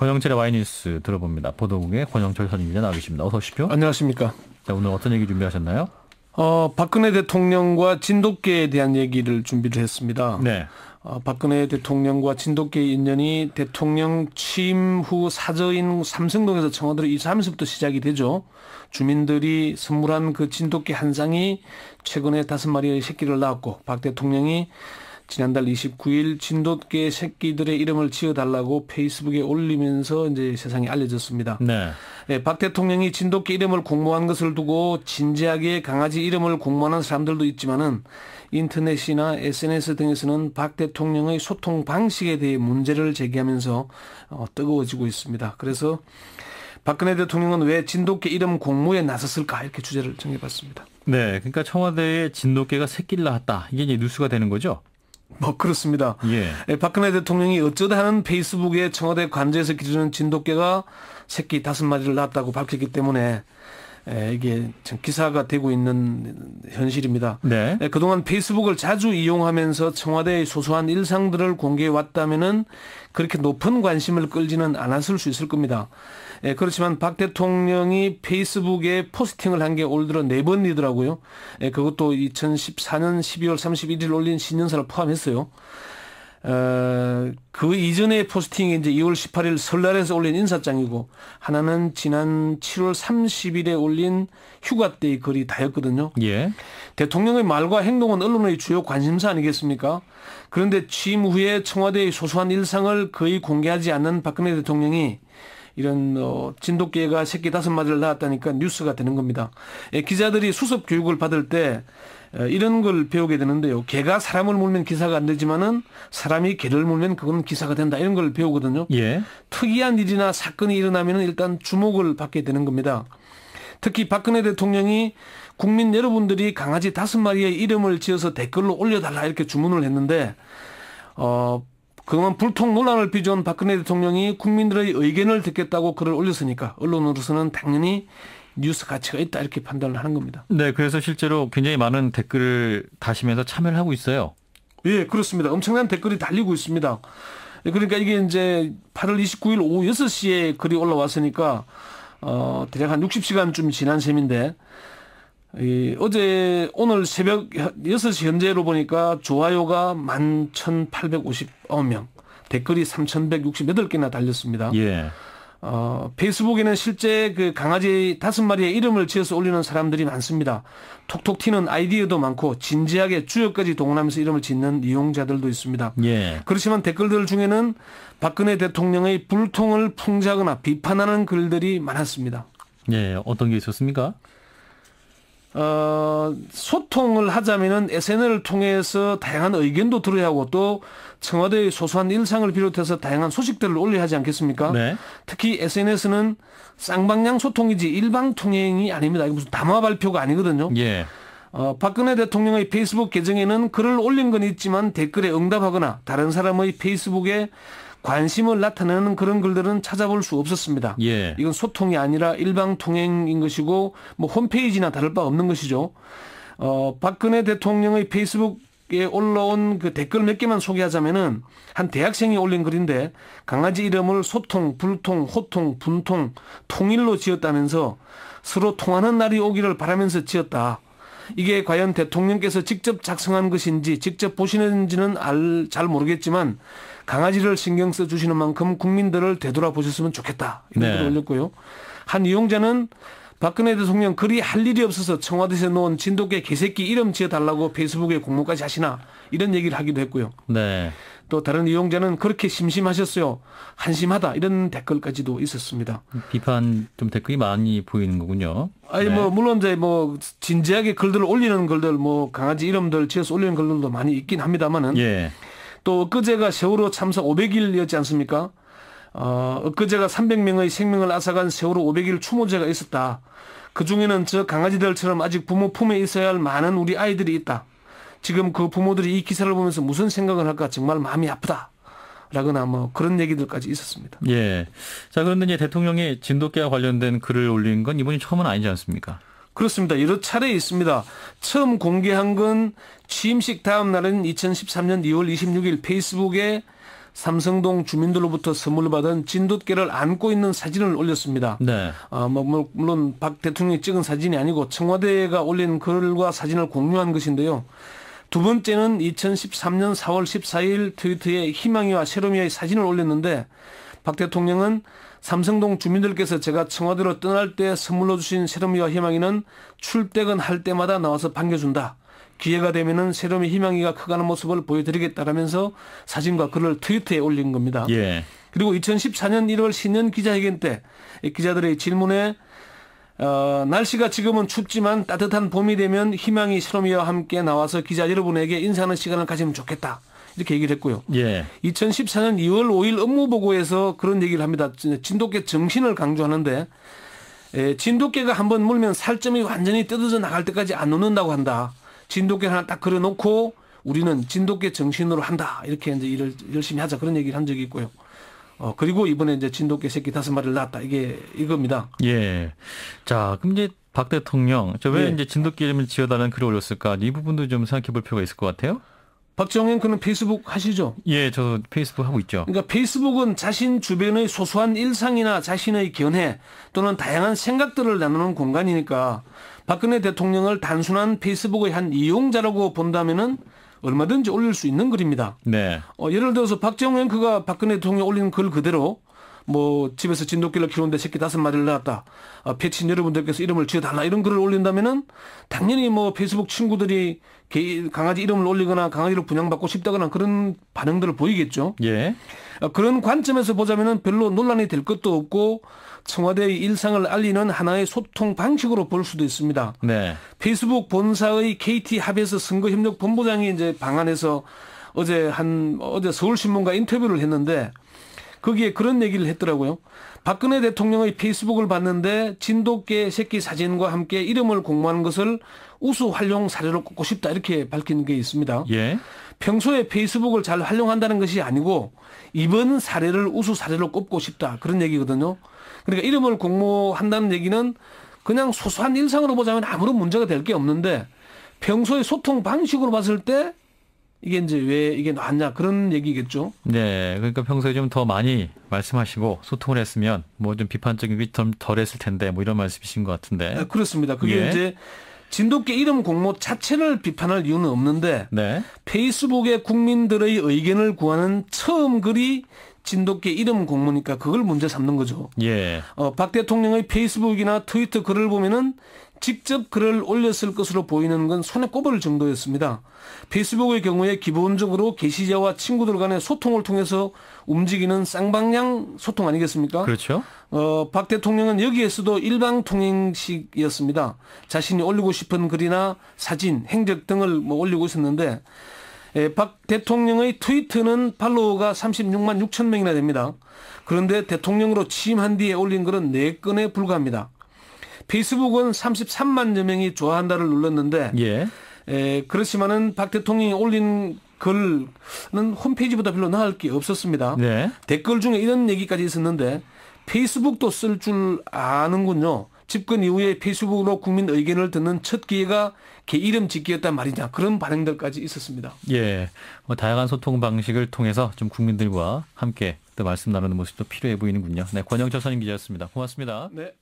권영철의 와이뉴스 들어봅니다. 보도국의 권영철 선임위원 나와 계십니다. 어서 오십시오. 안녕하십니까. 자, 오늘 어떤 얘기 준비하셨나요? 어, 박근혜 대통령과 진돗개에 대한 얘기를 준비를 했습니다. 네. 어, 박근혜 대통령과 진돗개 인연이 대통령 취임 후 사저인 삼성동에서 청와대로 이사하면서부터 시작이 되죠. 주민들이 선물한 그 진돗개 한 상이 최근에 다섯 마리의 새끼를 낳았고 박 대통령이 지난달 29일 진돗개 새끼들의 이름을 지어달라고 페이스북에 올리면서 이제 세상에 알려졌습니다. 네. 네, 박 대통령이 진돗개 이름을 공모한 것을 두고 진지하게 강아지 이름을 공모하는 사람들도 있지만은 인터넷이나 SNS 등에서는 박 대통령의 소통 방식에 대해 문제를 제기하면서 어, 뜨거워지고 있습니다. 그래서 박근혜 대통령은 왜 진돗개 이름 공모에 나섰을까 이렇게 주제를 정해봤습니다. 네, 그러니까 청와대에 진돗개가 새끼를 낳았다 이게 이제 뉴스가 되는 거죠. 뭐 그렇습니다. 예. 예. 박근혜 대통령이 어쩌다 하는 페이스북에 청와대 관제에서 기르 진돗개가 새끼 다섯 마리를 낳았다고 밝혔기 때문에 예, 이게 참 기사가 되고 있는 현실입니다. 네. 예, 그동안 페이스북을 자주 이용하면서 청와대의 소소한 일상들을 공개해 왔다면은 그렇게 높은 관심을 끌지는 않았을 수 있을 겁니다. 예, 그렇지만 박 대통령이 페이스북에 포스팅을 한 게 올 들어 네 번이더라고요. 예, 그것도 2014년 12월 31일 올린 신년사를 포함했어요. 어, 그 이전의 포스팅이 이제 2월 18일 설날에서 올린 인사장이고 하나는 지난 7월 30일에 올린 휴가 때의 글이 다였거든요. 예. 대통령의 말과 행동은 언론의 주요 관심사 아니겠습니까? 그런데 취임 후에 청와대의 소소한 일상을 거의 공개하지 않는 박근혜 대통령이 이런 어, 진돗개가 새끼 다섯 마리를 낳았다니까 뉴스가 되는 겁니다. 예, 기자들이 수습 교육을 받을 때 어, 이런 걸 배우게 되는데요. 개가 사람을 물면 기사가 안 되지만은 사람이 개를 물면 그건 기사가 된다 이런 걸 배우거든요. 예. 특이한 일이나 사건이 일어나면은 일단 주목을 받게 되는 겁니다. 특히 박근혜 대통령이 국민 여러분들이 강아지 다섯 마리의 이름을 지어서 댓글로 올려달라 이렇게 주문을 했는데 어, 그동안 불통 논란을 빚은 박근혜 대통령이 국민들의 의견을 듣겠다고 글을 올렸으니까 언론으로서는 당연히 뉴스 가치가 있다 이렇게 판단을 하는 겁니다. 네, 그래서 실제로 굉장히 많은 댓글을 다시면서 참여를 하고 있어요. 예, 그렇습니다. 엄청난 댓글이 달리고 있습니다. 그러니까 이게 이제 8월 29일 오후 6시에 글이 올라왔으니까 어, 대략 한 60시간쯤 지난 셈인데 이, 어제 오늘 새벽 6시 현재로 보니까 좋아요가 11,859명, 댓글이 3,168개나 달렸습니다. 예. 어, 페이스북에는 실제 그 강아지 다섯 마리의 이름을 지어서 올리는 사람들이 많습니다. 톡톡 튀는 아이디어도 많고 진지하게 주역까지 동원하면서 이름을 짓는 이용자들도 있습니다. 예. 그렇지만 댓글들 중에는 박근혜 대통령의 불통을 풍자거나 하 비판하는 글들이 많았습니다. 예, 어떤 게 있었습니까? 어, 소통을 하자면은 SNS를 통해서 다양한 의견도 들어야 하고 또 청와대의 소소한 일상을 비롯해서 다양한 소식들을 올려야 하지 않겠습니까? 네. 특히 SNS는 쌍방향 소통이지 일방 통행이 아닙니다. 이게 무슨 담화 발표가 아니거든요. 예. 어, 박근혜 대통령의 페이스북 계정에는 글을 올린 건 있지만 댓글에 응답하거나 다른 사람의 페이스북에 관심을 나타내는 그런 글들은 찾아볼 수 없었습니다. 예. 이건 소통이 아니라 일방 통행인 것이고 뭐 홈페이지나 다를 바 없는 것이죠. 어, 박근혜 대통령의 페이스북 에 올라온 그 댓글 몇 개만 소개하자면은 한 대학생이 올린 글인데 강아지 이름을 소통, 불통, 호통, 분통, 통일로 지었다면서 서로 통하는 날이 오기를 바라면서 지었다. 이게 과연 대통령께서 직접 작성한 것인지 직접 보시는지는 알, 잘 모르겠지만 강아지를 신경 써 주시는 만큼 국민들을 되돌아보셨으면 좋겠다 이런 글 네. 올렸고요. 한 이용자는 박근혜 대통령 그리 할 일이 없어서 청와대에 놓은 진돗개 개새끼 이름 지어달라고 페이스북에 공모까지 하시나 이런 얘기를 하기도 했고요. 네. 또 다른 이용자는 그렇게 심심하셨어요. 한심하다 이런 댓글까지도 있었습니다. 비판 좀 댓글이 많이 보이는 거군요. 아니 네. 뭐 물론 이제 뭐 진지하게 글들을 올리는 글들 뭐 강아지 이름들 지어서 올리는 글들도 많이 있긴 합니다만은. 예. 또 엊그제가 세월호 참사 500일이었지 않습니까? 어, 엊그제가 300명의 생명을 앗아간 세월호 500일 추모제가 있었다. 그 중에는 저 강아지들처럼 아직 부모 품에 있어야 할 많은 우리 아이들이 있다. 지금 그 부모들이 이 기사를 보면서 무슨 생각을 할까 정말 마음이 아프다. 라거나 뭐 그런 얘기들까지 있었습니다. 예. 자, 그런데 이제 대통령이 진돗개와 관련된 글을 올린 건 이번이 처음은 아니지 않습니까? 그렇습니다. 여러 차례 있습니다. 처음 공개한 건 취임식 다음 날은 2013년 2월 26일 페이스북에 삼성동 주민들로부터 선물을 받은 진돗개를 안고 있는 사진을 올렸습니다. 네. 아, 뭐, 뭐 물론 박 대통령이 찍은 사진이 아니고 청와대가 올린 글과 사진을 공유한 것인데요. 두 번째는 2013년 4월 14일 트위터에 희망이와 새로미의 사진을 올렸는데 박 대통령은 삼성동 주민들께서 제가 청와대로 떠날 때 선물로 주신 새로미와 희망이는 출퇴근할 때마다 나와서 반겨준다. 기회가 되면은 새로미 희망이가 커가는 모습을 보여드리겠다라면서 사진과 글을 트위터에 올린 겁니다. 예. 그리고 2014년 1월 신년 기자회견 때 기자들의 질문에 어, 날씨가 지금은 춥지만 따뜻한 봄이 되면 희망이 실험이와 함께 나와서 기자 여러분에게 인사하는 시간을 가지면 좋겠다. 이렇게 얘기를 했고요. 예. 2014년 2월 5일 업무 보고에서 그런 얘기를 합니다. 진돗개 정신을 강조하는데 예, 진돗개가 한번 물면 살점이 완전히 뜯어져 나갈 때까지 안 놓는다고 한다. 진돗개 하나 딱 그려놓고 우리는 진돗개 정신으로 한다. 이렇게 이제 일을 열심히 하자 그런 얘기를 한 적이 있고요. 어, 그리고 이번에 이제 진돗개 새끼 다섯 마리를 낳았다. 이게 이겁니다. 예. 자, 그럼 이제 박 대통령, 저왜 예. 이제 진돗개 이름을 지어달라는 글을 올렸을까? 이 부분도 좀 생각해 볼 필요가 있을 것 같아요. 박정현 그는 페이스북 하시죠? 예, 저 페이스북 하고 있죠. 그러니까 페이스북은 자신 주변의 소소한 일상이나 자신의 견해 또는 다양한 생각들을 나누는 공간이니까 박근혜 대통령을 단순한 페이스북의 한 이용자라고 본다면은 얼마든지 올릴 수 있는 글입니다. 네. 어, 예를 들어서 박정우 앵커가 박근혜 대통령 이 올린 글 그대로 뭐 집에서 진돗개를 키우는데 새끼 다섯 마리를 낳았다. 어, 패친 여러분들께서 이름을 지어달라 이런 글을 올린다면은 당연히 뭐 페이스북 친구들이 개, 강아지 이름을 올리거나 강아지를 분양받고 싶다거나 그런 반응들을 보이겠죠. 예. 아, 그런 관점에서 보자면은 별로 논란이 될 것도 없고 청와대의 일상을 알리는 하나의 소통 방식으로 볼 수도 있습니다. 네. 페이스북 본사의 KT 합의에서 선거협력 본부장이 이제 방안에서 어제 한 어제 서울신문과 인터뷰를 했는데 거기에 그런 얘기를 했더라고요. 박근혜 대통령의 페이스북을 봤는데 진돗개 새끼 사진과 함께 이름을 공모한 것을 우수 활용 사례로 꼽고 싶다 이렇게 밝힌 게 있습니다. 예. 평소에 페이스북을 잘 활용한다는 것이 아니고 이번 사례를 우수 사례로 꼽고 싶다 그런 얘기거든요. 그러니까 이름을 공모한다는 얘기는 그냥 소소한 일상으로 보자면 아무런 문제가 될 게 없는데 평소에 소통 방식으로 봤을 때 이게 이제 왜 이게 나왔냐 그런 얘기겠죠. 네, 그러니까 평소에 좀 더 많이 말씀하시고 소통을 했으면 뭐 좀 비판적인 게좀 덜했을 텐데 뭐 이런 말씀이신 것 같은데. 네, 그렇습니다. 그게 예. 이제 진돗개 이름 공모 자체를 비판할 이유는 없는데 네. 페이스북에 국민들의 의견을 구하는 처음 글이 진돗개 이름 공모니까 그걸 문제 삼는 거죠. 예. 어, 박 대통령의 페이스북이나 트위터 글을 보면은 직접 글을 올렸을 것으로 보이는 건 손에 꼽을 정도였습니다. 페이스북의 경우에 기본적으로 게시자와 친구들 간의 소통을 통해서 움직이는 쌍방향 소통 아니겠습니까? 그렇죠. 어, 박 대통령은 여기에서도 일방 통행식이었습니다. 자신이 올리고 싶은 글이나 사진, 행적 등을 뭐 올리고 있었는데 예, 박 대통령의 트위터는 팔로워가 36만 6천 명이나 됩니다. 그런데 대통령으로 취임한 뒤에 올린 글은 4건에 불과합니다. 페이스북은 33만 여 명이 좋아한다를 눌렀는데 예. 에, 그렇지만은 박 대통령이 올린 글은 홈페이지보다 별로 나을 게 없었습니다. 네. 댓글 중에 이런 얘기까지 있었는데 페이스북도 쓸 줄 아는군요. 집권 이후에 페이스북으로 국민 의견을 듣는 첫 기회가 개 이름 짓기였단 말이냐 그런 반응들까지 있었습니다. 예, 뭐 다양한 소통 방식을 통해서 좀 국민들과 함께 또 말씀 나누는 모습도 필요해 보이는군요. 네, 권영철 선임 기자였습니다. 고맙습니다. 네.